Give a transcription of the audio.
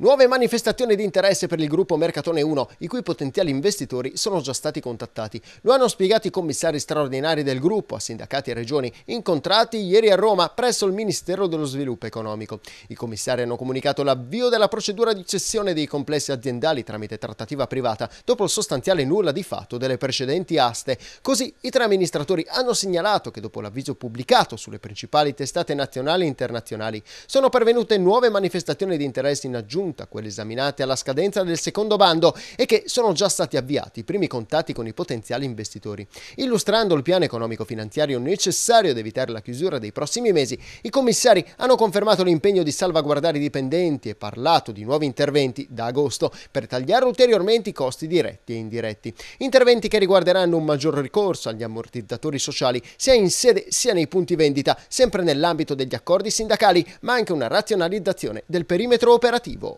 Nuove manifestazioni di interesse per il gruppo Mercatone 1, i cui potenziali investitori sono già stati contattati. Lo hanno spiegato i commissari straordinari del gruppo a sindacati e regioni, incontrati ieri a Roma presso il Ministero dello Sviluppo Economico. I commissari hanno comunicato l'avvio della procedura di cessione dei complessi aziendali tramite trattativa privata, dopo il sostanziale nulla di fatto delle precedenti aste. Così i tre amministratori hanno segnalato che dopo l'avviso pubblicato sulle principali testate nazionali e internazionali sono pervenute nuove manifestazioni di interesse in aggiunta giunta, quelli esaminati alla scadenza del secondo bando e che sono già stati avviati i primi contatti con i potenziali investitori. Illustrando il piano economico-finanziario necessario ad evitare la chiusura dei prossimi mesi, i commissari hanno confermato l'impegno di salvaguardare i dipendenti e parlato di nuovi interventi da agosto per tagliare ulteriormente i costi diretti e indiretti. Interventi che riguarderanno un maggior ricorso agli ammortizzatori sociali sia in sede sia nei punti vendita, sempre nell'ambito degli accordi sindacali, ma anche una razionalizzazione del perimetro operativo.